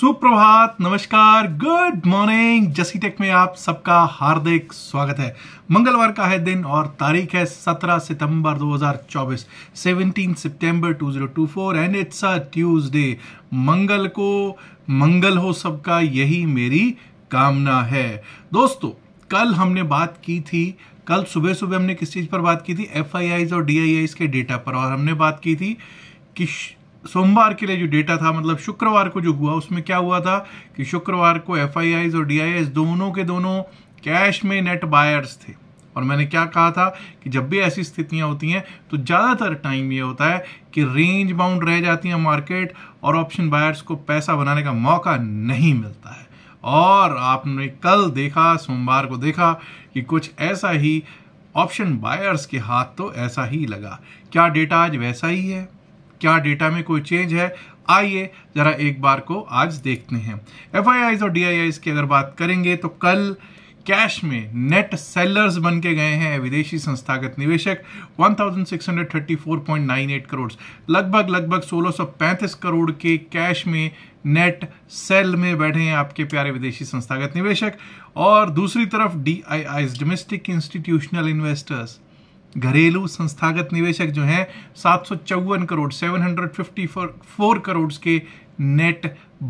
सुप्रभात नमस्कार good morning जसी टेक में आप सबका हार्दिक स्वागत है मंगलवार का है दिन और तारीख है 17 सितंबर 2024 17 सितंबर 2024 एंड इट्स अ ट्यूसडे मंगल को मंगल हो सबका यही मेरी कामना है दोस्तों कल हमने बात की थी कल सुबह सुबह हमने किस चीज़ पर बात की थी एफ और डी के डेटा पर और हमने बात की थी कि सोमवार के लिए जो डेटा था मतलब शुक्रवार को जो हुआ उसमें क्या हुआ था कि शुक्रवार को एफ और डी दोनों के दोनों कैश में नेट बायर्स थे और मैंने क्या कहा था कि जब भी ऐसी स्थितियां होती हैं तो ज़्यादातर टाइम ये होता है कि रेंज बाउंड रह जाती हैं मार्केट और ऑप्शन बायर्स को पैसा बनाने का मौका नहीं मिलता है और आपने कल देखा सोमवार को देखा कि कुछ ऐसा ही ऑप्शन बायर्स के हाथ तो ऐसा ही लगा क्या डेटा आज वैसा ही है क्या डेटा में कोई चेंज है आइए जरा एक बार को आज देखते हैं एफ और डी की अगर बात करेंगे तो कल कैश में नेट सेलर्स बन के गए हैं विदेशी संस्थागत निवेशक 1634.98 करोड़ लगभग लगभग 1635 करोड़ के कैश में नेट सेल में बैठे हैं आपके प्यारे विदेशी संस्थागत निवेशक और दूसरी तरफ D I domestic institutional investors घरेलू संस्थागत निवेशक जो हैं सात करोड़ 754 करोड़ के नेट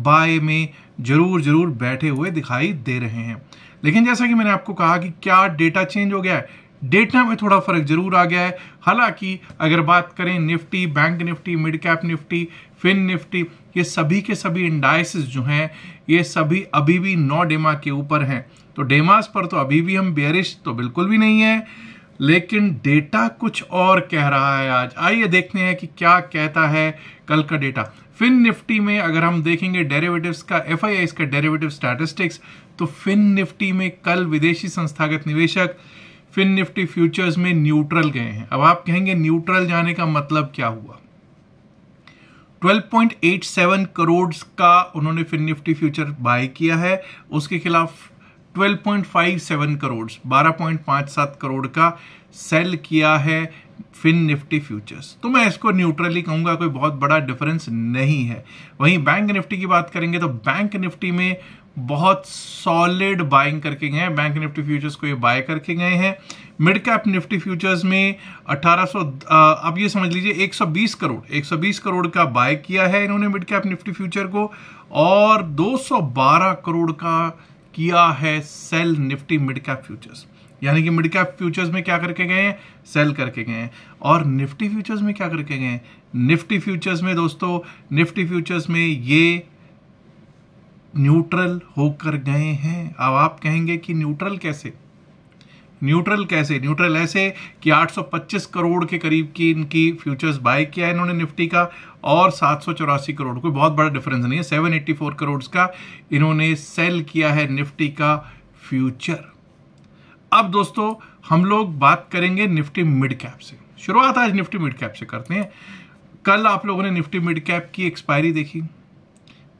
बाय में जरूर जरूर बैठे हुए दिखाई दे रहे हैं लेकिन जैसा कि मैंने आपको कहा कि क्या डेटा चेंज हो गया है डेटा में थोड़ा फर्क जरूर आ गया है हालांकि अगर बात करें Nifty bank Nifty mid cap Nifty fin Nifty ये सभी के सभी इंडाइसिस जो हैं ये सभी अभी भी नौ डेमा के ऊपर हैं तो डेमास पर तो अभी भी हम बेरिश तो बिल्कुल भी नहीं है लेकिन डेटा कुछ और कह रहा है आज आइए देखते हैं कि क्या कहता है कल का डेटा फिन निफ्टी में अगर हम देखेंगे डेरिवेटिव्स का एफ आई का डेरिवेटिव स्टैटिस्टिक्स तो फिन निफ्टी में कल विदेशी संस्थागत निवेशक फिन निफ्टी फ्यूचर्स में न्यूट्रल गए हैं अब आप कहेंगे न्यूट्रल जाने का मतलब क्या हुआ 12.87 करोड़ का उन्होंने फिन निफ्टी फ्यूचर बाय किया है उसके खिलाफ 12.57 करोड़ 12.57 करोड़ का सेल किया है फिन निफ्टी फ्यूचर्स तो मैं इसको न्यूट्रली कहूंगा कोई बहुत बड़ा डिफरेंस नहीं है वहीं बैंक निफ्टी की बात करेंगे तो बैंक निफ्टी में बहुत सॉलिड बाइंग करके गए हैं बैंक निफ्टी फ्यूचर्स को ये बाय करके गए हैं मिड कैप निफ्टी फ्यूचर्स में 1800 अब ये समझ लीजिए 120 करोड़ 120 करोड़ का बाय किया है इन्होंने मिड कैप निफ्टी फ्यूचर को और 212 करोड़ का किया है sell Nifty mid cap futures यानी कि मिड कैप फ्यूचर्स में क्या करके गए हैं सेल करके गए हैं और निफ्टी फ्यूचर्स में क्या करके गए हैं निफ्टी फ्यूचर्स में दोस्तों निफ्टी फ्यूचर्स में ये न्यूट्रल होकर गए हैं अब आप कहेंगे कि न्यूट्रल कैसे न्यूट्रल कैसे न्यूट्रल ऐसे कि 825 करोड़ के करीब की इनकी फ्यूचर्स बाय किया है इन्होंने निफ्टी का और सात करोड़ कोई बहुत बड़ा डिफरेंस नहीं है 784 करोड़ का इन्होंने सेल किया है निफ्टी का फ्यूचर अब दोस्तों हम लोग बात करेंगे निफ्टी मिड कैप से शुरुआत आज निफ्टी मिड कैप से करते हैं कल आप लोगों ने निफ्टी मिड कैप की एक्सपायरी देखी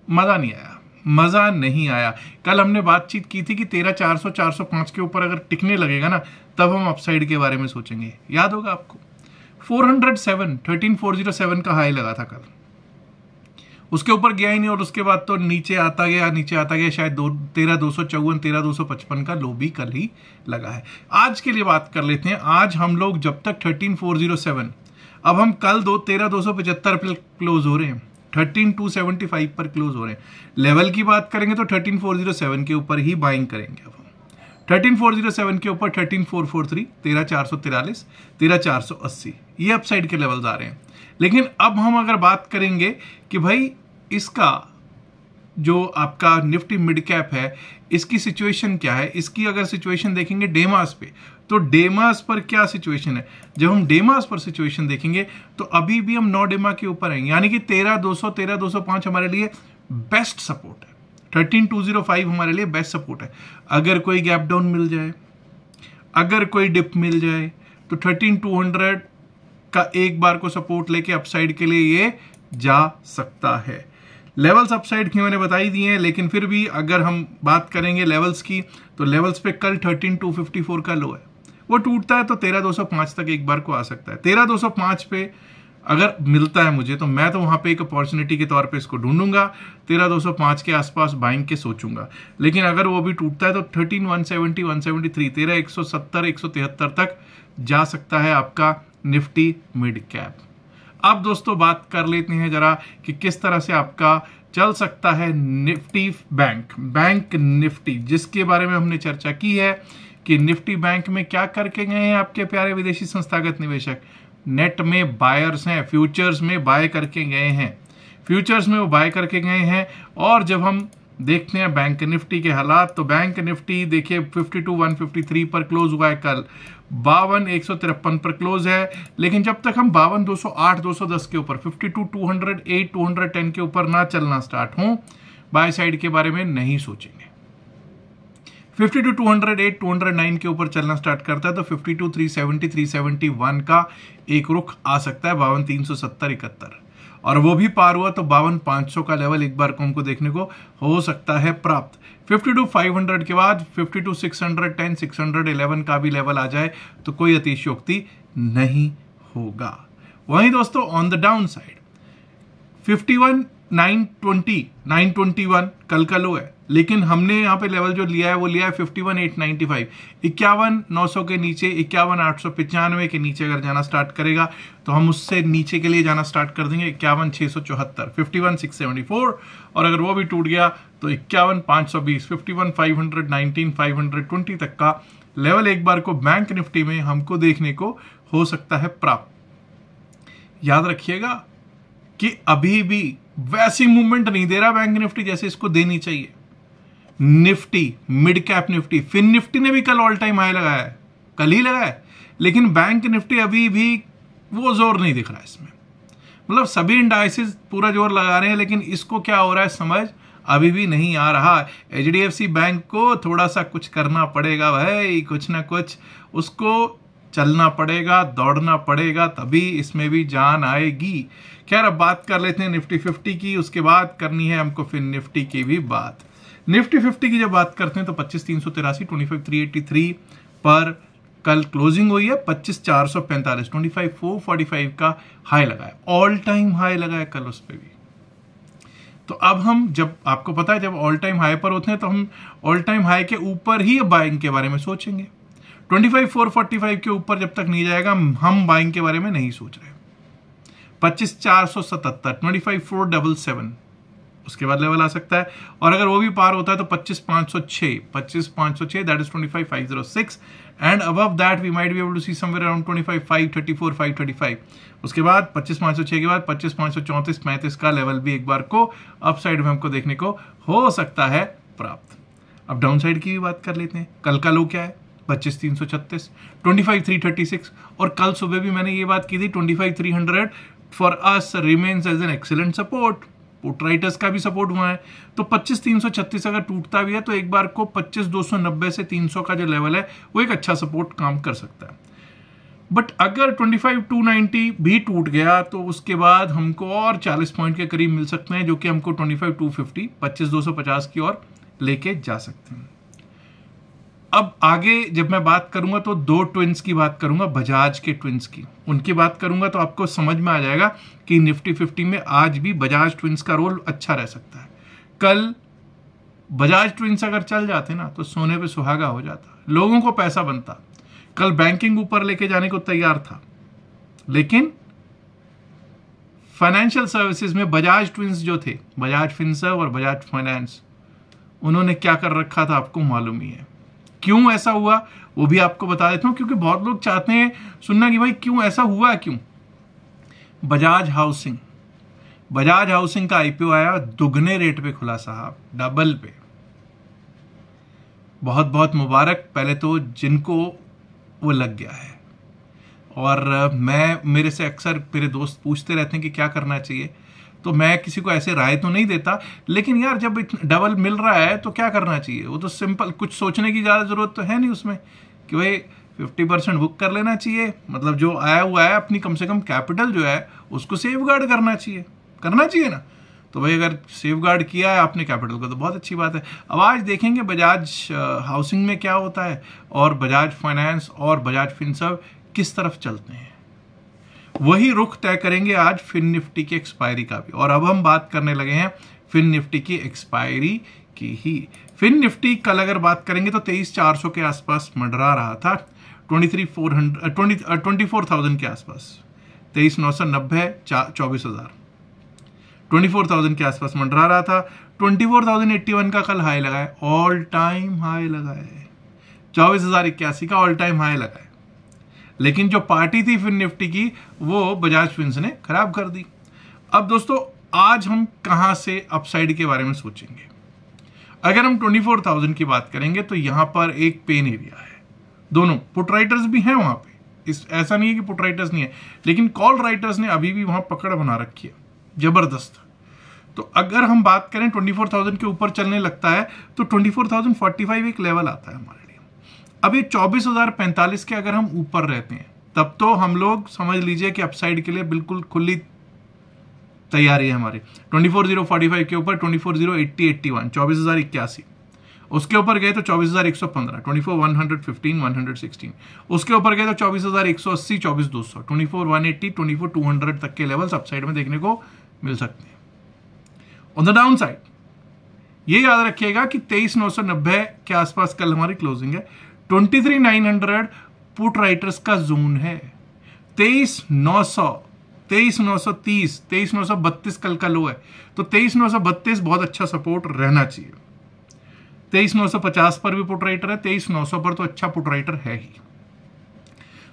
मज़ा नहीं आया मज़ा नहीं आया कल हमने बातचीत की थी कि तेरह चार सौ चार सौ पांच के ऊपर अगर टिकने लगेगा ना तब हम अपसाइड के बारे में सोचेंगे याद होगा आपको 407 13407 का हाई लगा था कल उसके ऊपर गया ही नहीं और उसके बाद तो नीचे आता गया नीचे आता गया शायद दो तेरह दो सौ चौवन तेरह दो सौ पचपन का लो भी कल ही लगा है आज के लिए बात कर लेते हैं आज हम लोग जब तक थर्टीन फोर जीरो सेवन अब हम कल दो तेरह दो सौ पचहत्तर पे क्लोज हो रहे हैं थर्टीन टू सेवेंटी फाइव पर क्लोज हो रहे हैं लेवल की बात करेंगे तो थर्टीन फोर जीरो सेवन के ऊपर ही बाइंग करेंगे अब हम थर्टीन फोर जीरो सेवन के ऊपर थर्टीन फोर फोर थ्री तेरह चार सौ तिरालीस तेरह चार सौ अस्सी ये अपसाइड के लेवल्स आ रहे हैं लेकिन अब हम अगर बात करेंगे कि भाई इसका जो आपका निफ्टी मिड कैप है इसकी सिचुएशन क्या है इसकी अगर सिचुएशन देखेंगे डेमास पे तो डेमास पर क्या सिचुएशन है जब हम डेमास पर सिचुएशन देखेंगे तो अभी भी हम नौ डेमा के ऊपर हैं यानी कि तेरह दो सौ तेरह दो सौ पांच हमारे लिए बेस्ट सपोर्ट है थर्टीन टू जीरो फाइव हमारे लिए बेस्ट सपोर्ट है अगर कोई गैप डाउन मिल जाए अगर कोई डिप मिल जाए तो थर्टीन टू हंड्रेड का एक बार को सपोर्ट लेके अपसाइड के लिए ये जा सकता है लेवल्स अपसाइड की मैंने बताई दिए हैं लेकिन फिर भी अगर हम बात करेंगे लेवल्स की तो लेवल्स पे कल थर्टीन टू फिफ्टी फोर का लो है वो टूटता है तो तेरह दो सौ पांच तक एक बार को आ सकता है तेरह दो सौ पांच पे अगर मिलता है मुझे तो मैं तो वहां पे एक अपॉर्चुनिटी के तौर पे इसको ढूंढूंगा तेरह दो सौ पांच के आसपास बाइंग के सोचूंगा लेकिन अगर वो भी टूटता है तो thirteen one seventy one seventy three तेरह एक सौ सत्तर एक सौ तिहत्तर तक जा सकता है आपका निफ्टी मिड कैप अब दोस्तों बात कर लेते हैं जरा कि किस तरह से आपका चल सकता है निफ्टी बैंक बैंक निफ्टी जिसके बारे में हमने चर्चा की है कि निफ्टी बैंक में क्या करके गए हैं आपके प्यारे विदेशी संस्थागत निवेशक नेट में बायर्स हैं फ्यूचर्स में बाय करके गए हैं फ्यूचर्स में वो बाय करके गए हैं और जब हम देखते हैं बैंक निफ्टी के हालात तो बैंक निफ्टी देखिए 52153 पर क्लोज हुआ है कल बावन एक पर क्लोज है लेकिन जब तक हम बावन 208 210 के ऊपर 52 208 210 के ऊपर ना चलना स्टार्ट हों बाय साइड के बारे में नहीं सोचेंगे fifty two two hundred eight two hundred nine के ऊपर चलना स्टार्ट करता है तो fifty two three seventy three seventy one का एक रुख आ सकता है बावन तीन सौ सत्तर इकहत्तर और वो भी पार हुआ तो बावन पाँच सौ का लेवल एक बार को हमको देखने को हो सकता है प्राप्त फिफ्टी टू फाइव हंड्रेड के बाद fifty two six hundred ten six hundred eleven का भी लेवल आ जाए तो कोई अतिशयोक्ति नहीं होगा वहीं दोस्तों on the down side fifty one nine twenty one कल का लो है लेकिन हमने यहाँ पे लेवल जो लिया है वो लिया है फिफ्टी वन एट फाइव इक्यावन नौ सौ के नीचे इक्यावन आठ सौ पचानवे के नीचे अगर जाना स्टार्ट करेगा तो हम उससे नीचे के लिए जाना स्टार्ट कर देंगे इक्यावन छः सौ चौहत्तर fifty one six seventy four और अगर वो भी टूट गया तो इक्यावन पाँच सौ बीस fifty one five hundred nineteen five hundred twenty तक का लेवल एक बार को बैंक निफ्टी में हमको देखने को हो सकता है प्राप्त याद रखिएगा कि अभी भी वैसी मूवमेंट नहीं दे रहा बैंक निफ्टी जैसे इसको देनी चाहिए Nifty mid cap Nifty fin Nifty ने भी कल ऑल टाइम हाई लगाया है कल ही लगाया है लेकिन बैंक निफ्टी अभी भी वो जोर नहीं दिख रहा है इसमें मतलब सभी इंडाइसिस पूरा जोर लगा रहे हैं लेकिन इसको क्या हो रहा है समझ अभी भी नहीं आ रहा H D F C bank को थोड़ा सा कुछ करना पड़ेगा भाई कुछ ना कुछ उसको चलना पड़ेगा दौड़ना पड़ेगा तभी इसमें भी जान आएगी खैर अब बात कर लेते हैं निफ्टी फिफ्टी की उसके बाद करनी है हमको फिर निफ्टी की भी बात निफ्टी फिफ्टी की जब बात करते हैं तो पच्चीस तीन सौ तिरासी twenty five three eighty three पर कल क्लोजिंग हुई है पच्चीस चार सौ पैंतालीस twenty five four forty five का हाई लगाया ऑल टाइम हाई लगाया कल उस पर भी तो अब हम जब आपको पता है जब ऑल टाइम हाई पर होते हैं तो हम ऑल टाइम हाई के ऊपर ही बाइंग के बारे में सोचेंगे twenty five four forty five के ऊपर जब तक नहीं जाएगा हम बाइंग के बारे में नहीं सोच रहे पच्चीस चार सौ सतहत्तर twenty five four double seven उसके बाद लेवल आ सकता है और अगर वो भी पार होता है तो पच्चीस पांच सौ छह पच्चीस पांच सौ छह that is twenty five five zero six and above that we might be able to see somewhere around twenty five five thirty four five thirty five उसके बाद पच्चीस पांच सौ छह के बाद पच्चीस पांच सौ चौंतीस पैंतीस का लेवल भी एक बार को अप साइड में हमको देखने को हो सकता है प्राप्त अब डाउन साइड की भी बात कर लेते हैं कल का लो क्या है पच्चीस तीन सौ छत्तीस twenty five three thirty six और कल सुबह भी मैंने ये बात की थी twenty five three hundred for us remains as an excellent support writers का भी सपोर्ट हुआ है तो पच्चीस तीन सौ छत्तीस अगर टूटता भी है तो एक बार को पच्चीस दो सौ नब्बे से तीन सौ का जो लेवल है वो एक अच्छा सपोर्ट काम कर सकता है बट अगर 25,290 भी टूट गया तो उसके बाद हमको और 40 पॉइंट के करीब मिल सकते हैं जो कि हमको 25,250 25,250 की ओर लेके जा सकते हैं अब आगे जब मैं बात करूंगा तो दो ट्विंस की बात करूंगा बजाज के ट्विंस की उनकी बात करूंगा तो आपको समझ में आ जाएगा कि निफ्टी फिफ्टी में आज भी बजाज ट्विंस का रोल अच्छा रह सकता है कल बजाज ट्विंस अगर चल जाते ना तो सोने पे सुहागा हो जाता लोगों को पैसा बनता कल बैंकिंग ऊपर लेके जाने को तैयार था लेकिन फाइनेंशियल सर्विसेज में बजाज ट्विंस जो थे बजाज फिंसर और बजाज फाइनेंस उन्होंने क्या कर रखा था आपको मालूम ही है क्यों ऐसा हुआ वो भी आपको बता देता हूँ क्योंकि बहुत लोग चाहते हैं सुनना कि भाई क्यों ऐसा हुआ क्यों बजाज हाउसिंग बजाज हाउसिंग का आईपीओ आया दुगने रेट पे खुला साहब डबल पे बहुत बहुत मुबारक पहले तो जिनको वो लग गया है और मैं मेरे से अक्सर मेरे दोस्त पूछते रहते हैं कि क्या करना चाहिए तो मैं किसी को ऐसे राय तो नहीं देता लेकिन यार जब डबल मिल रहा है तो क्या करना चाहिए वो तो सिंपल कुछ सोचने की ज़्यादा ज़रूरत तो है नहीं उसमें कि भाई फिफ्टी परसेंट बुक कर लेना चाहिए मतलब जो आया हुआ है अपनी कम से कम कैपिटल जो है उसको सेफ गार्ड करना चाहिए करना चाहिए ना तो भाई अगर सेफ गार्ड किया है आपने कैपिटल को तो बहुत अच्छी बात है अब आज देखेंगे बजाज हाउसिंग में क्या होता है और बजाज फाइनेंस और बजाज फिनसर किस तरफ चलते हैं वही रुख तय करेंगे आज फिन निफ्टी की एक्सपायरी का भी और अब हम बात करने लगे हैं फिन निफ्टी की एक्सपायरी की ही फिन निफ्टी कल अगर बात करेंगे तो तेईस चार सौ के आसपास मंडरा रहा था twenty three four hundred twenty twenty four thousand के आसपास तेईस नौ सौ नब्बे चौबीस हज़ार ट्वेंटी फोर थाउजेंड के आसपास मंडरा रहा था twenty four thousand eighty one का कल हाई लगाए ऑल टाइम हाई लगाए चौबीस हज़ार इक्यासी का ऑल टाइम हाई लगाए लेकिन जो पार्टी थी फिन निफ्टी की वो बजाज फिंस ने खराब कर दी अब दोस्तों आज हम कहां से अपसाइड के बारे में सोचेंगे अगर हम 24,000 की बात करेंगे तो यहां पर एक पेन एरिया है दोनों पुट राइटर्स भी हैं वहां पे इस ऐसा नहीं है कि पुट राइटर्स नहीं है लेकिन कॉल राइटर्स ने अभी भी वहां पकड़ बना रखी है जबरदस्त तो अगर हम बात करें 24,000 के ऊपर चलने लगता है तो 24,045 एक लेवल आता है हमारे अब ये चौबीस हजार पैंतालीस के अगर हम ऊपर रहते हैं तब तो हम लोग समझ लीजिए कि अपसाइड के लिए बिल्कुल खुली तैयारी है हमारी twenty four zero forty five के ऊपर twenty four zero eighty eighty one चौबीस हजार इक्यासी उसके ऊपर गए तो चौबीस हजार एक सौ पंद्रह twenty four one hundred fifteen one hundred sixteen उसके ऊपर गए तो चौबीस हजार एक सौ अस्सी चौबीस दो सौ twenty four one eighty twenty four two hundred तक के लेवल अपसाइड में देखने को मिल सकते हैं ऑन द डाउन साइड ये याद रखिएगा कि तेईस नौ सौ नब्बे के आसपास कल हमारी क्लोजिंग है twenty three nine hundred put writers का जोन है तेईस नौ सौ तेईस नौ सौ तीस तेईस नौ सौ बत्तीस कल का लो है तो तेईस नौ सौ बत्तीस बहुत अच्छा सपोर्ट रहना चाहिए तेईस नौ सौ पचास पर भी पुट राइटर है तेईस नौ सौ पर तो अच्छा पुट राइटर है ही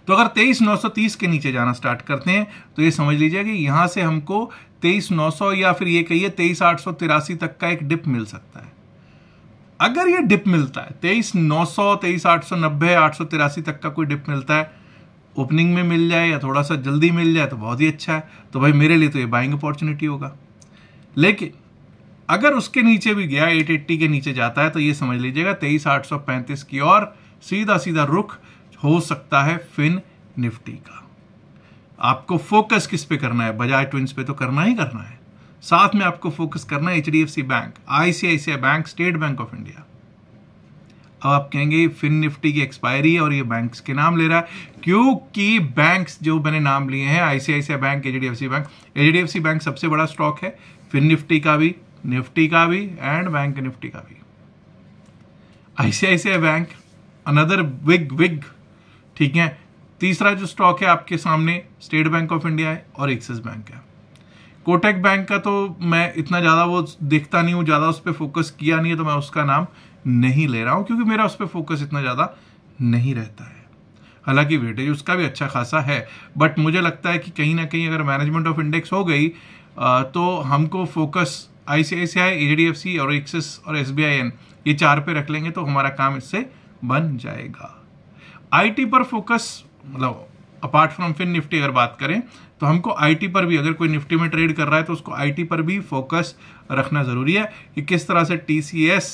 तो अगर तेईस नौ सौ तीस के नीचे जाना स्टार्ट करते हैं तो ये समझ लीजिए कि यहां से हमको तेईस नौ सौ या फिर ये कहिए तेईस आठ सौ तिरासी तक का एक डिप मिल सकता है अगर ये डिप मिलता है तेईस नौ सौ तेईस आठ सौ नब्बे आठ सौ तिरासी तक का कोई डिप मिलता है ओपनिंग में मिल जाए या थोड़ा सा जल्दी मिल जाए तो बहुत ही अच्छा है तो भाई मेरे लिए तो ये बाइंग अपॉर्चुनिटी होगा लेकिन अगर उसके नीचे भी गया 880 के नीचे जाता है तो ये समझ लीजिएगा तेईस आठ सौ पैंतीस की और सीधा सीधा रुख हो सकता है फिन निफ्टी का आपको फोकस किस पे करना है बजाय ट्विंस पे तो करना ही करना है साथ में आपको फोकस करना है H bank ICICI bank State Bank of India अब आप कहेंगे फिन निफ्टी की एक्सपायरी और ये बैंक्स के नाम ले रहा है क्योंकि बैंक्स जो मैंने नाम लिए हैं ICICI bank H bank H bank सबसे बड़ा स्टॉक है फिन निफ्टी का भी निफ्टी का भी एंड बैंक निफ्टी का भी आईसीआईसीआई बैंक अनदर विग विग ठीक है तीसरा जो स्टॉक है आपके सामने स्टेट बैंक ऑफ इंडिया है और एक्सिस बैंक है कोटेक बैंक का तो मैं इतना ज़्यादा वो देखता नहीं हूँ ज़्यादा उस पर फोकस किया नहीं है तो मैं उसका नाम नहीं ले रहा हूँ क्योंकि मेरा उस पर फोकस इतना ज़्यादा नहीं रहता है हालांकि वेटेज उसका भी अच्छा खासा है बट मुझे लगता है कि कहीं ना कहीं अगर मैनेजमेंट ऑफ इंडेक्स हो गई तो हमको focus I C I C I H D F C और एक्सिस और एस बी आई एन ये चार पे रख लेंगे तो हमारा काम इससे बन जाएगा आई टी पर फोकस मतलब अपार्ट फ्रॉम फिन निफ्टी अगर बात करें तो हमको आईटी पर भी अगर कोई निफ्टी में ट्रेड कर रहा है तो उसको आईटी पर भी फोकस रखना ज़रूरी है कि किस तरह से टीसीएस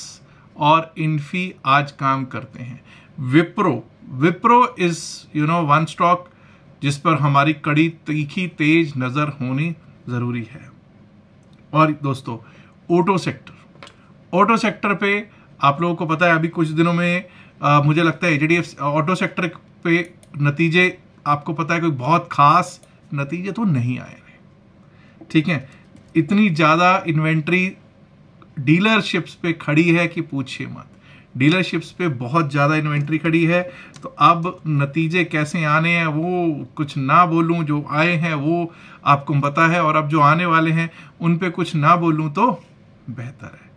और इन्फी आज काम करते हैं Wipro Wipro is you know one stock जिस पर हमारी कड़ी तीखी तेज नज़र होनी ज़रूरी है और दोस्तों ऑटो सेक्टर ऑटो सेक्टर पे आप लोगों को पता है अभी कुछ दिनों में आ, मुझे लगता है एच ऑटो सेक्टर पे नतीजे आपको पता है कोई बहुत खास नतीजे तो नहीं आए रहे ठीक है इतनी ज़्यादा इन्वेंट्री डीलरशिप्स पे खड़ी है कि पूछिए मत डीलरशिप्स पे बहुत ज़्यादा इन्वेंट्री खड़ी है तो अब नतीजे कैसे आने हैं वो कुछ ना बोलूं जो आए हैं वो आपको पता है और अब जो आने वाले हैं उन पे कुछ ना बोलूँ तो बेहतर है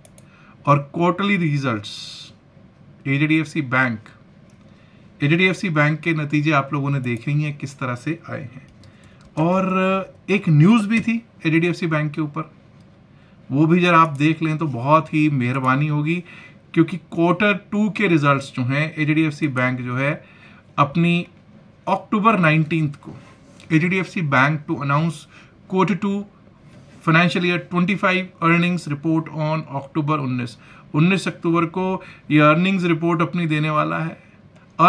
और quarterly results H bank H bank के नतीजे आप लोगों ने देखे ही हैं किस तरह से आए हैं और एक न्यूज़ भी थी एच बैंक के ऊपर वो भी जरा आप देख लें तो बहुत ही मेहरबानी होगी क्योंकि क्वार्टर टू के रिजल्ट्स जो हैं एच बैंक जो है अपनी अक्टूबर नाइनटीन को H bank to announce quarter two financial year 25 earnings report on October 19 19 October को ये अर्निंग्स रिपोर्ट अपनी देने वाला है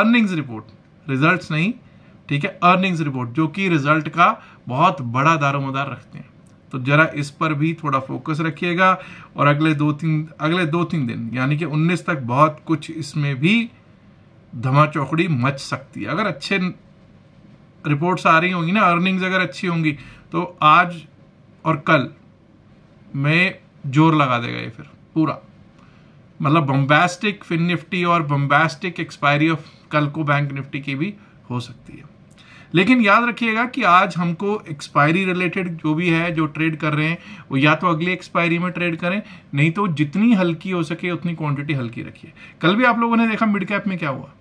अर्निंग्स रिपोर्ट रिजल्ट्स नहीं ठीक है अर्निंग्स रिपोर्ट जो कि रिजल्ट का बहुत बड़ा दारोमदार रखते हैं तो जरा इस पर भी थोड़ा फोकस रखिएगा और अगले दो तीन अगले दो तीन दिन यानी कि 19 तक बहुत कुछ इसमें भी धमा चौकड़ी मच सकती है अगर अच्छे रिपोर्ट्स आ रही होंगी ना अर्निंग्स अगर अच्छी होंगी तो आज और कल में जोर लगा देगा ये फिर पूरा मतलब बम्बेस्टिक फिन निफ्टी और बम्बेस्टिक एक्सपायरी ऑफ कल को बैंक निफ्टी की भी हो सकती है लेकिन याद रखिएगा कि आज हमको एक्सपायरी रिलेटेड जो भी है जो ट्रेड कर रहे हैं वो या तो अगली एक्सपायरी में ट्रेड करें नहीं तो जितनी हल्की हो सके उतनी क्वांटिटी हल्की रखिए कल भी आप लोगों ने देखा मिड कैप में क्या हुआ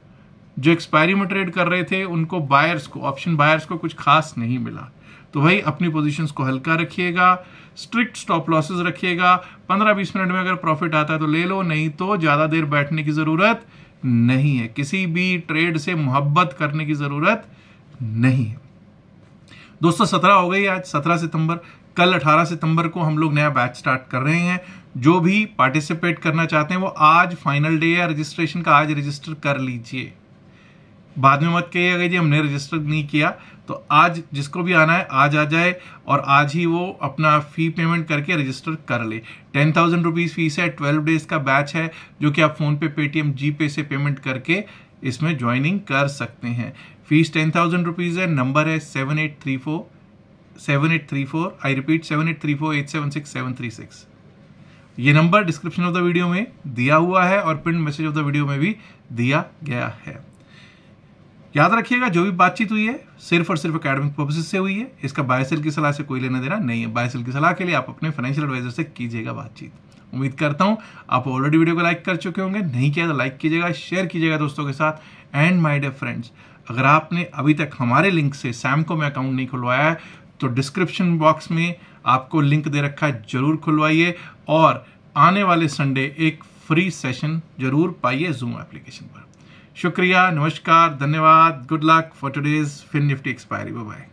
जो एक्सपायरी में ट्रेड कर रहे थे उनको बायर्स को ऑप्शन बायर्स को कुछ खास नहीं मिला तो भाई अपनी पोजिशन को हल्का रखिएगा स्ट्रिक्ट स्टॉप लॉसेस रखिएगा पंद्रह बीस मिनट में अगर प्रॉफिट आता है तो ले लो नहीं तो ज़्यादा देर बैठने की ज़रूरत नहीं है किसी भी ट्रेड से मोहब्बत करने की ज़रूरत नहीं है दोस्तों सत्रह हो गई आज सत्रह सितंबर कल अठारह सितंबर को हम लोग नया बैच स्टार्ट कर रहे हैं जो भी पार्टिसिपेट करना चाहते हैं वो आज फाइनल डे है रजिस्ट्रेशन का आज रजिस्टर कर लीजिए बाद में मत कहिएगा जी हमने रजिस्टर नहीं किया तो आज जिसको भी आना है आज आ जाए और आज ही वो अपना फ़ी पेमेंट करके रजिस्टर कर ले टेन थाउजेंड रुपीज़ फीस है ट्वेल्व डेज़ का बैच है जो कि आप फोन पे पेटीएम जी पे से पेमेंट करके इसमें ज्वाइनिंग कर सकते हैं फीस टेन थाउजेंड रुपीज़ है नंबर है seven eight three four seven eight three four I repeat seven eight three four eight seven six seven three six ये number description of the video में दिया हुआ है और print message of the video में भी दिया गया है याद रखिएगा जो भी बातचीत हुई है सिर्फ और सिर्फ अकेडमिक पर्पजेज से हुई है इसका बायसेल की सलाह से कोई लेना देना नहीं है बायसेल की सलाह के लिए आप अपने फाइनेंशियल एडवाइजर से कीजिएगा बातचीत उम्मीद करता हूं आप ऑलरेडी वीडियो को लाइक कर चुके होंगे नहीं किया तो लाइक कीजिएगा शेयर कीजिएगा दोस्तों के साथ एंड माई डेयर फ्रेंड्स अगर आपने अभी तक हमारे लिंक से सैमको में अकाउंट नहीं खुलवाया है तो डिस्क्रिप्शन बॉक्स में आपको लिंक दे रखा है जरूर खुलवाइए और आने वाले संडे एक फ्री सेशन जरूर पाइए जूम एप्लीकेशन पर शुक्रिया नमस्कार धन्यवाद good luck for today's fin Nifty expiry bye